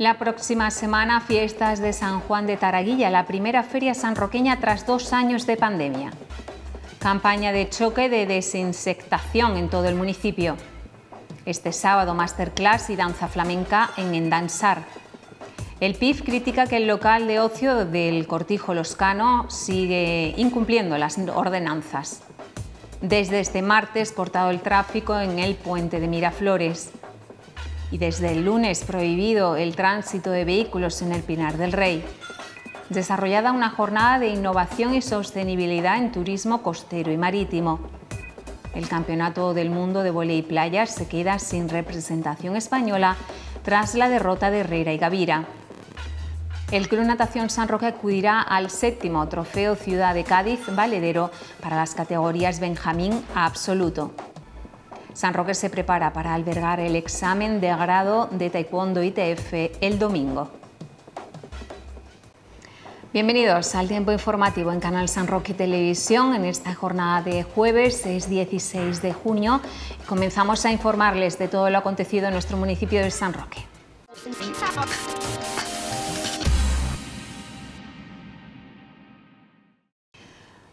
La próxima semana, fiestas de San Juan de Taraguilla, la primera feria sanroqueña tras dos años de pandemia. Campaña de choque de desinsectación en todo el municipio. Este sábado, masterclass y danza flamenca en Endansar. El PIF critica que el local de ocio del Cortijo Loscano sigue incumpliendo las ordenanzas. Desde este martes, cortado el tráfico en el puente de Miraflores y desde el lunes prohibido el tránsito de vehículos en el Pinar del Rey. Desarrollada una jornada de innovación y sostenibilidad en turismo costero y marítimo. El Campeonato del Mundo de Volei Playa se queda sin representación española tras la derrota de Herrera y Gavira. El Club Natación San Roque acudirá al séptimo Trofeo Ciudad de Cádiz Valedero para las categorías Benjamín a Absoluto. San Roque se prepara para albergar el examen de grado de Taekwondo ITF el domingo. Bienvenidos al tiempo informativo en Canal San Roque Televisión en esta jornada de jueves, es 16 de junio. Comenzamos a informarles de todo lo acontecido en nuestro municipio de San Roque.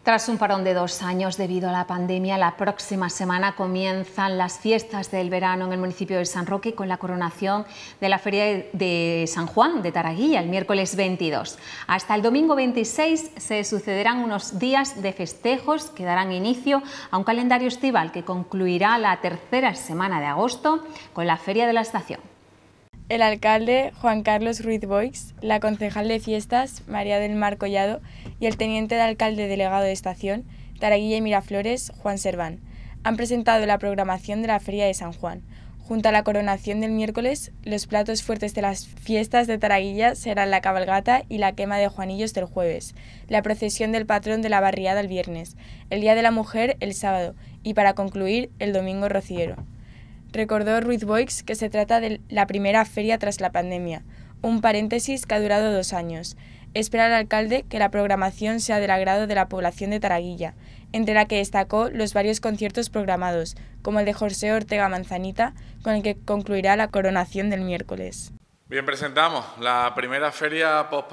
Tras un parón de dos años debido a la pandemia, la próxima semana comienzan las fiestas del verano en el municipio de San Roque con la coronación de la Feria de San Juan de Taraguilla el miércoles 22. Hasta el domingo 26 se sucederán unos días de festejos que darán inicio a un calendario estival que concluirá la tercera semana de agosto con la Feria de la Estación el alcalde Juan Carlos Ruiz Boix, la concejal de fiestas María del Mar Collado y el teniente de alcalde delegado de estación Taraguilla y Miraflores Juan Serván han presentado la programación de la Feria de San Juan. Junto a la coronación del miércoles, los platos fuertes de las fiestas de Taraguilla serán la cabalgata y la quema de Juanillos del jueves, la procesión del patrón de la barriada el viernes, el Día de la Mujer el sábado y para concluir el domingo rociero. Recordó Ruiz Boix que se trata de la primera feria tras la pandemia, un paréntesis que ha durado dos años. Espera el alcalde que la programación sea del agrado de la población de Taraguilla, entre la que destacó los varios conciertos programados, como el de José Ortega Manzanita, con el que concluirá la coronación del miércoles. Bien, presentamos la primera feria post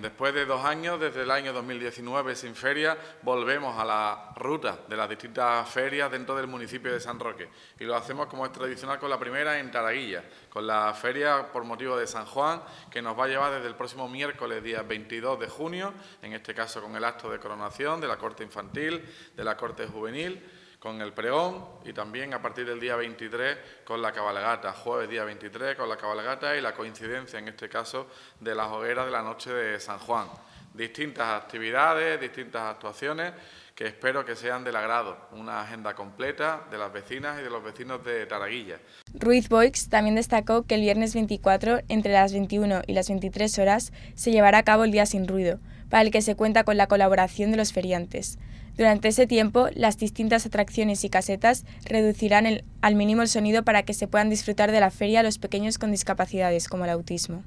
Después de dos años, desde el año 2019 sin feria, volvemos a la ruta de las distintas ferias dentro del municipio de San Roque. Y lo hacemos como es tradicional con la primera en Taraguilla, con la feria por motivo de San Juan, que nos va a llevar desde el próximo miércoles, día 22 de junio, en este caso con el acto de coronación de la corte infantil, de la corte juvenil con el pregón y también a partir del día 23 con la cabalgata, jueves día 23 con la cabalgata y la coincidencia en este caso de las hogueras de la noche de San Juan. Distintas actividades, distintas actuaciones que espero que sean del agrado, una agenda completa de las vecinas y de los vecinos de Taraguilla. Ruiz Boix también destacó que el viernes 24, entre las 21 y las 23 horas, se llevará a cabo el Día Sin Ruido, para el que se cuenta con la colaboración de los feriantes. Durante ese tiempo, las distintas atracciones y casetas reducirán al mínimo el sonido para que se puedan disfrutar de la feria los pequeños con discapacidades, como el autismo.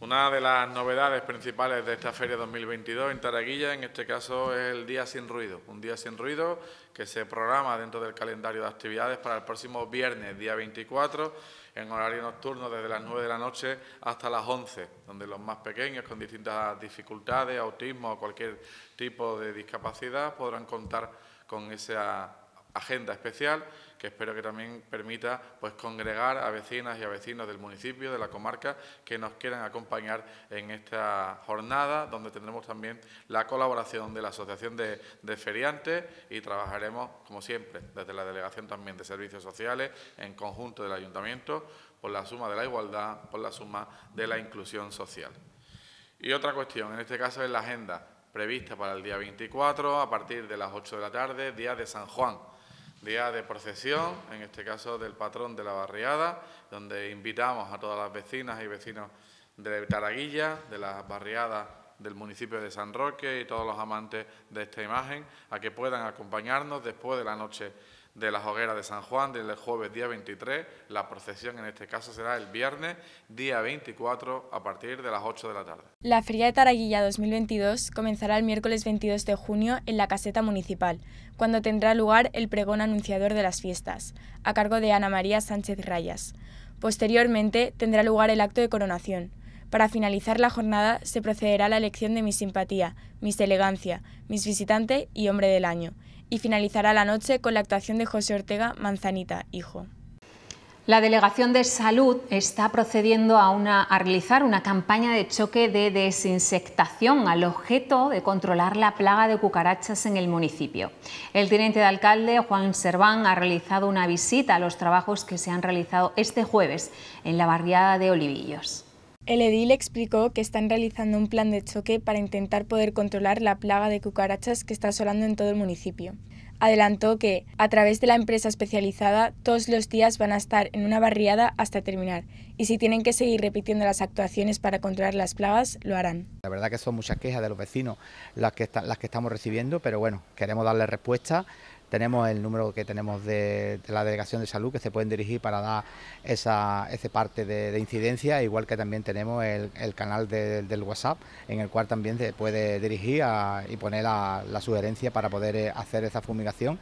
Una de las novedades principales de esta Feria 2022 en Taraguilla, en este caso, es el Día Sin Ruido. Un Día Sin Ruido que se programa dentro del calendario de actividades para el próximo viernes, día 24, en horario nocturno desde las 9 de la noche hasta las 11, donde los más pequeños con distintas dificultades, autismo o cualquier tipo de discapacidad podrán contar con esa agenda especial que espero que también permita pues congregar a vecinas y a vecinos del municipio, de la comarca, que nos quieran acompañar en esta jornada, donde tendremos también la colaboración de la Asociación de, de Feriantes y trabajaremos, como siempre, desde la Delegación también de Servicios Sociales, en conjunto del Ayuntamiento, por la suma de la igualdad, por la suma de la inclusión social. Y otra cuestión, en este caso es la agenda prevista para el día 24 a partir de las 8 de la tarde, día de San Juan día de procesión, en este caso del patrón de la barriada, donde invitamos a todas las vecinas y vecinos de Taraguilla, de la barriada del municipio de San Roque y todos los amantes de esta imagen, a que puedan acompañarnos después de la noche de la hoguera de San Juan del jueves día 23. La procesión en este caso será el viernes día 24 a partir de las 8 de la tarde. La Feria de Taraguilla 2022 comenzará el miércoles 22 de junio en la caseta municipal, cuando tendrá lugar el pregón anunciador de las fiestas, a cargo de Ana María Sánchez Rayas. Posteriormente tendrá lugar el acto de coronación. Para finalizar la jornada se procederá a la elección de mi Simpatía, ...mis Elegancia, mis Visitante y Hombre del Año, y finalizará la noche con la actuación de José Ortega Manzanita, hijo. La Delegación de Salud está procediendo a, realizar una campaña de choque de desinsectación al objeto de controlar la plaga de cucarachas en el municipio. El teniente de alcalde, Juan Serván, ha realizado una visita a los trabajos que se han realizado este jueves en la barriada de Olivillos. El edil explicó que están realizando un plan de choque para intentar poder controlar la plaga de cucarachas que está asolando en todo el municipio. Adelantó que, a través de la empresa especializada, todos los días van a estar en una barriada hasta terminar y si tienen que seguir repitiendo las actuaciones para controlar las plagas, lo harán. La verdad que son muchas quejas de los vecinos las que, las que estamos recibiendo, pero bueno, queremos darle respuesta tenemos el número que tenemos de, la Delegación de Salud que se pueden dirigir para dar esa, parte de, incidencia, igual que también tenemos el, canal del WhatsApp en el cual también se puede dirigir y poner la sugerencia para poder eh, hacer esa fumigación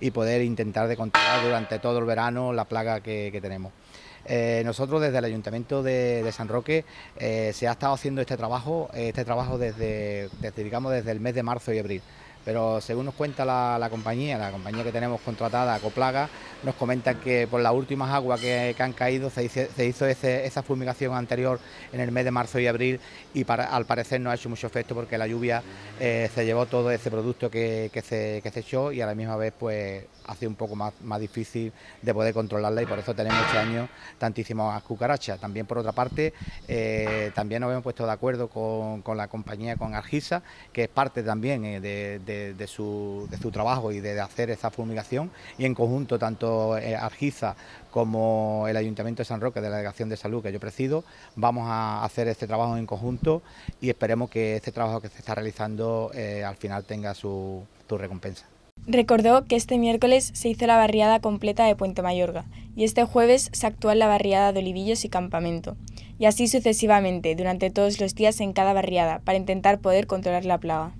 y poder intentar de controlar durante todo el verano la plaga que, tenemos. Eh, nosotros desde el Ayuntamiento de, San Roque eh, se ha estado haciendo este trabajo, este trabajo desde el mes de marzo y abril pero según nos cuenta la, compañía, la compañía que tenemos contratada, Coplaga, nos comentan que por las últimas aguas que, han caído se, hizo, esa fumigación anterior en el mes de marzo y abril y al parecer no ha hecho mucho efecto porque la lluvia eh, se llevó todo ese producto que, se, echó y a la misma vez pues hace un poco más, difícil de poder controlarla y por eso tenemos este año tantísimas cucarachas. También por otra parte, eh, también nos hemos puesto de acuerdo con, la compañía, con Argisa, que es parte también eh, de de, su, trabajo y de, hacer esta fumigación y en conjunto tanto eh, Argiza como el Ayuntamiento de San Roque de la Delegación de Salud que yo presido, vamos a hacer este trabajo en conjunto y esperemos que este trabajo que se está realizando eh, al final tenga su, su recompensa. Recordó que este miércoles se hizo la barriada completa de Puente Mayorga y este jueves se actúa en la barriada de Olivillos y Campamento, y así sucesivamente durante todos los días en cada barriada para intentar poder controlar la plaga.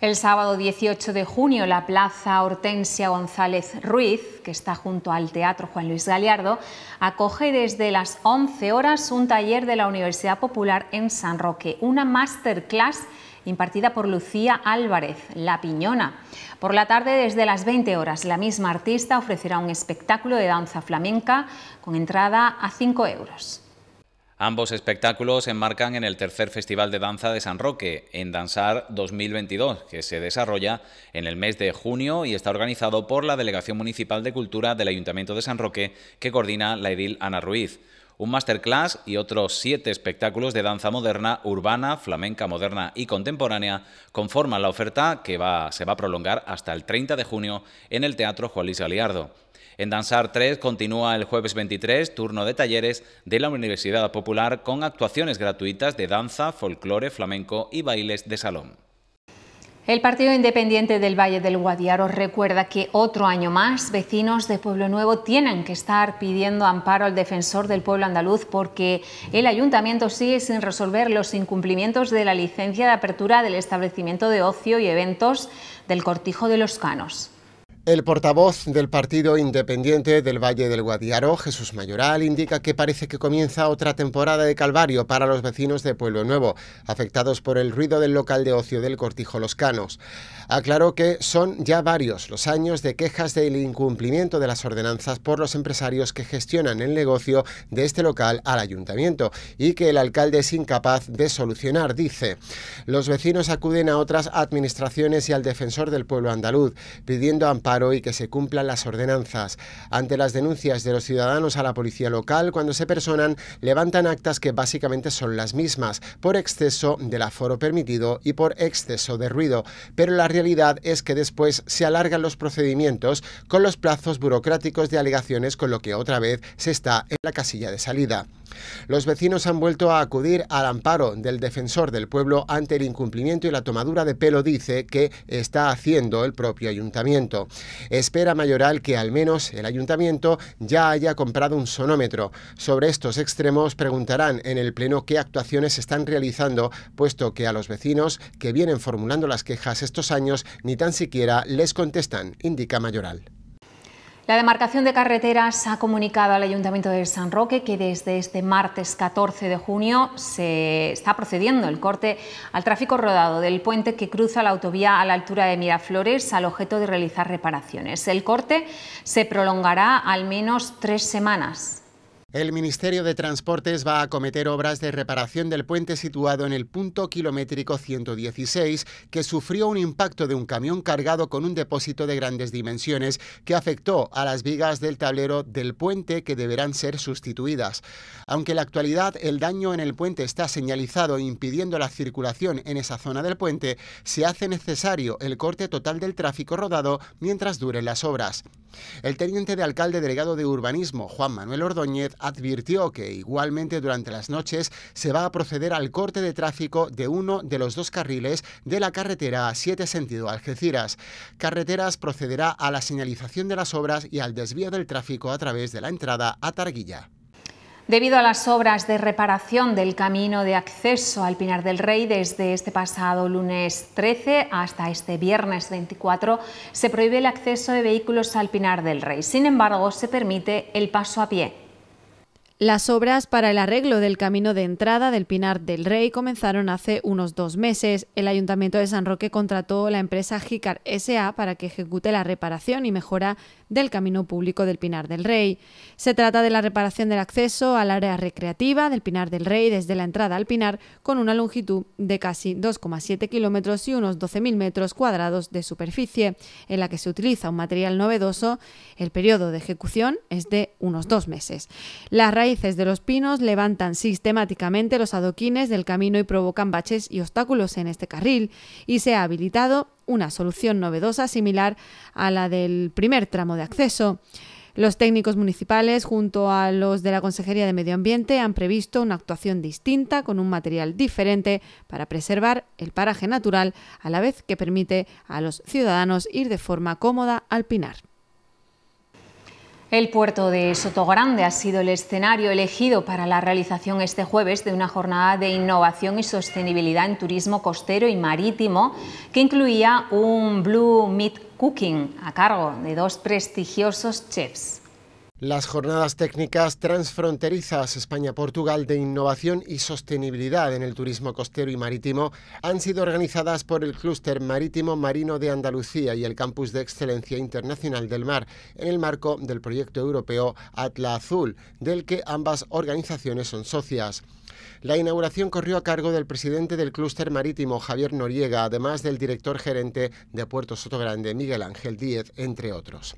El sábado 18 de junio, la Plaza Hortensia González Ruiz, que está junto al Teatro Juan Luis Galiardo, acoge desde las 11 horas un taller de la Universidad Popular en San Roque, una masterclass impartida por Lucía Álvarez, La Piñona. Por la tarde, desde las 20 horas, la misma artista ofrecerá un espectáculo de danza flamenca con entrada a 5 euros. Ambos espectáculos se enmarcan en el tercer Festival de Danza de San Roque, en Danzar 2022, que se desarrolla en el mes de junio y está organizado por la Delegación Municipal de Cultura del Ayuntamiento de San Roque, que coordina la edil Ana Ruiz. Un masterclass y otros siete espectáculos de danza moderna, urbana, flamenca moderna y contemporánea conforman la oferta que se va a prolongar hasta el 30 de junio en el Teatro Juan Luis Galiardo. En Danzar 3 continúa el jueves 23 turno de talleres de la Universidad Popular con actuaciones gratuitas de danza, folclore, flamenco y bailes de salón. El Partido Independiente del Valle del Guadiaro recuerda que otro año más vecinos de Pueblo Nuevo tienen que estar pidiendo amparo al defensor del pueblo andaluz porque el ayuntamiento sigue sin resolver los incumplimientos de la licencia de apertura del establecimiento de ocio y eventos del Cortijo de los Canos. El portavoz del Partido Independiente del Valle del Guadiaro, Jesús Mayoral, indica que parece que comienza otra temporada de calvario para los vecinos de Pueblo Nuevo, afectados por el ruido del local de ocio del Cortijo Los Canos. Aclaró que son ya varios los años de quejas del incumplimiento de las ordenanzas por los empresarios que gestionan el negocio de este local al ayuntamiento y que el alcalde es incapaz de solucionar, dice. Los vecinos acuden a otras administraciones y al defensor del pueblo andaluz, pidiendo amparo y que se cumplan las ordenanzas. Ante las denuncias de los ciudadanos a la policía local, cuando se personan, levantan actas que básicamente son las mismas, por exceso del aforo permitido y por exceso de ruido. Pero la realidad es que después se alargan los procedimientos con los plazos burocráticos de alegaciones con lo que otra vez se está en la casilla de salida. Los vecinos han vuelto a acudir al amparo del defensor del pueblo ante el incumplimiento y la tomadura de pelo, dice, que está haciendo el propio ayuntamiento. Espera Mayoral que al menos el ayuntamiento ya haya comprado un sonómetro. Sobre estos extremos preguntarán en el Pleno qué actuaciones están realizando, puesto que a los vecinos que vienen formulando las quejas estos años ni tan siquiera les contestan, indica Mayoral. La demarcación de carreteras ha comunicado al Ayuntamiento de San Roque que desde este martes 14 de junio se está procediendo el corte al tráfico rodado del puente que cruza la autovía a la altura de Miraflores al objeto de realizar reparaciones. El corte se prolongará al menos tres semanas. El Ministerio de Transportes va a acometer obras de reparación del puente situado en el punto kilométrico 116, que sufrió un impacto de un camión cargado con un depósito de grandes dimensiones que afectó a las vigas del tablero del puente que deberán ser sustituidas. Aunque en la actualidad el daño en el puente está señalizado impidiendo la circulación en esa zona del puente, se hace necesario el corte total del tráfico rodado mientras duren las obras. El teniente de alcalde delegado de urbanismo, Juan Manuel Ordóñez, advirtió que igualmente durante las noches se va a proceder al corte de tráfico de uno de los dos carriles de la carretera 7 sentido Algeciras. Carreteras procederá a la señalización de las obras y al desvío del tráfico a través de la entrada a Targuilla. Debido a las obras de reparación del camino de acceso al Pinar del Rey desde este pasado lunes 13 hasta este viernes 24, se prohíbe el acceso de vehículos al Pinar del Rey. Sin embargo, se permite el paso a pie. Las obras para el arreglo del camino de entrada del Pinar del Rey comenzaron hace unos dos meses. El Ayuntamiento de San Roque contrató la empresa Jicar SA para que ejecute la reparación y mejora del camino público del Pinar del Rey. Se trata de la reparación del acceso al área recreativa del Pinar del Rey desde la entrada al Pinar con una longitud de casi 2,7 kilómetros y unos 12.000 metros cuadrados de superficie, en la que se utiliza un material novedoso. El periodo de ejecución es de unos dos meses de los pinos levantan sistemáticamente los adoquines del camino y provocan baches y obstáculos en este carril y se ha habilitado una solución novedosa similar a la del primer tramo de acceso. Los técnicos municipales, junto a los de la Consejería de Medio Ambiente, han previsto una actuación distinta con un material diferente para preservar el paraje natural, a la vez que permite a los ciudadanos ir de forma cómoda al pinar. El puerto de Sotogrande ha sido el escenario elegido para la realización este jueves de una jornada de innovación y sostenibilidad en turismo costero y marítimo que incluía un Blue Meat Cooking a cargo de dos prestigiosos chefs. Las jornadas técnicas transfronterizas España-Portugal de innovación y sostenibilidad en el turismo costero y marítimo han sido organizadas por el Clúster Marítimo Marino de Andalucía y el Campus de Excelencia Internacional del Mar en el marco del proyecto europeo Atla Azul, del que ambas organizaciones son socias. La inauguración corrió a cargo del presidente del clúster marítimo, Javier Noriega, además del director gerente de Puerto Sotogrande, Miguel Ángel Díez, entre otros.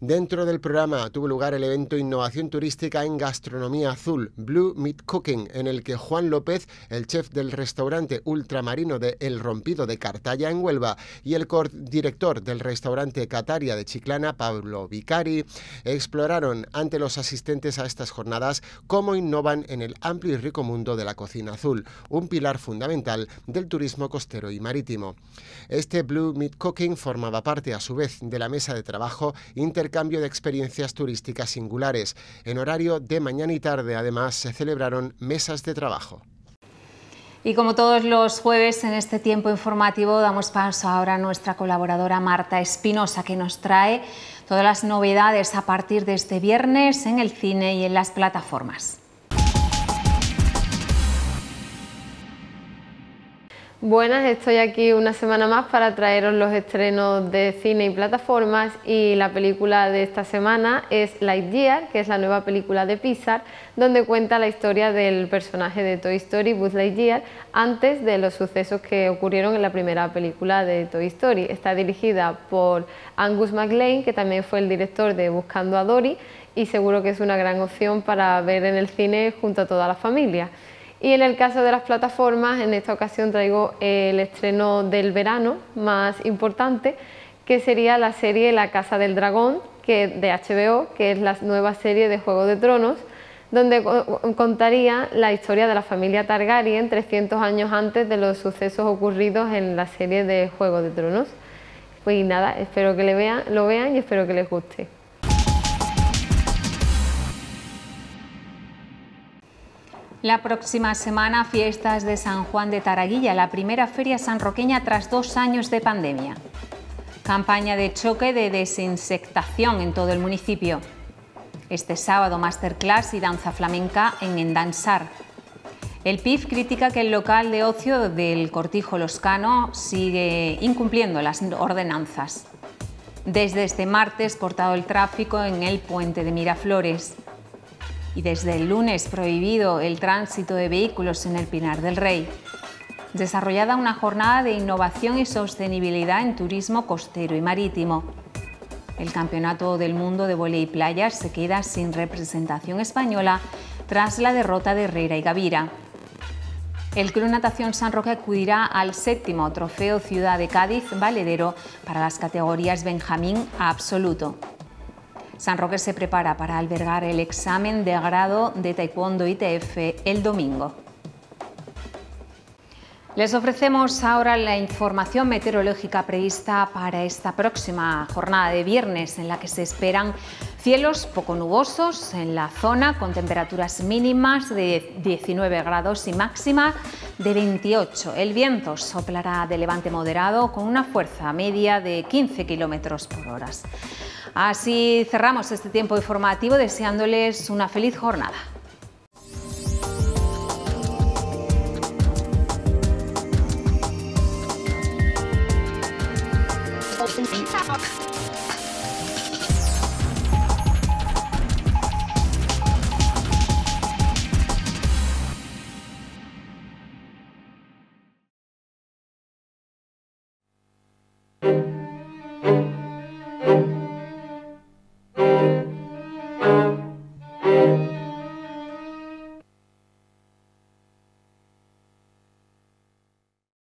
Dentro del programa tuvo lugar el evento Innovación Turística en Gastronomía Azul, Blue Meat Cooking, en el que Juan López, el chef del restaurante ultramarino de El Rompido de Cartaya en Huelva, y el director del restaurante Cataria de Chiclana, Pablo Vicari, exploraron ante los asistentes a estas jornadas cómo innovan en el amplio y rico mundo de la cocina azul, un pilar fundamental del turismo costero y marítimo. Este Blue Meat Cooking formaba parte, a su vez, de la mesa de trabajo inter cambio de experiencias turísticas singulares. En horario de mañana y tarde, además, se celebraron mesas de trabajo. Y como todos los jueves en este tiempo informativo damos paso ahora a nuestra colaboradora Marta Espinosa que nos trae todas las novedades a partir de este viernes en el cine y en las plataformas. Buenas, estoy aquí una semana más para traeros los estrenos de cine y plataformas y la película de esta semana es Lightyear, que es la nueva película de Pixar, donde cuenta la historia del personaje de Toy Story, Buzz Lightyear, antes de los sucesos que ocurrieron en la primera película de Toy Story. Está dirigida por Angus MacLean, que también fue el director de Buscando a Dory, y seguro que es una gran opción para ver en el cine junto a toda la familia. Y en el caso de las plataformas, en esta ocasión traigo el estreno del verano más importante, que sería la serie La Casa del Dragón, que de HBO, que es la nueva serie de Juego de Tronos, donde contaría la historia de la familia Targaryen 300 años antes de los sucesos ocurridos en la serie de Juego de Tronos. Pues nada, espero que lo vean y espero que les guste. La próxima semana, fiestas de San Juan de Taraguilla, la primera feria sanroqueña tras dos años de pandemia. Campaña de choque de desinsectación en todo el municipio. Este sábado, masterclass y danza flamenca en Endansar. El PIF critica que el local de ocio del Cortijo Loscano sigue incumpliendo las ordenanzas. Desde este martes, cortado el tráfico en el puente de Miraflores y desde el lunes prohibido el tránsito de vehículos en el Pinar del Rey. Desarrollada una jornada de innovación y sostenibilidad en turismo costero y marítimo. El Campeonato del Mundo de Volei y Playa se queda sin representación española tras la derrota de Herrera y Gavira. El Club Natación San Roque acudirá al séptimo Trofeo Ciudad de Cádiz Valedero para las categorías Benjamín a Absoluto. San Roque se prepara para albergar el examen de grado de Taekwondo ITF el domingo. Les ofrecemos ahora la información meteorológica prevista para esta próxima jornada de viernes, en la que se esperan cielos poco nubosos en la zona, con temperaturas mínimas de 19 grados y máxima de 28. El viento soplará de levante moderado con una fuerza media de 15 kilómetros por hora. Así cerramos este tiempo informativo deseándoles una feliz jornada.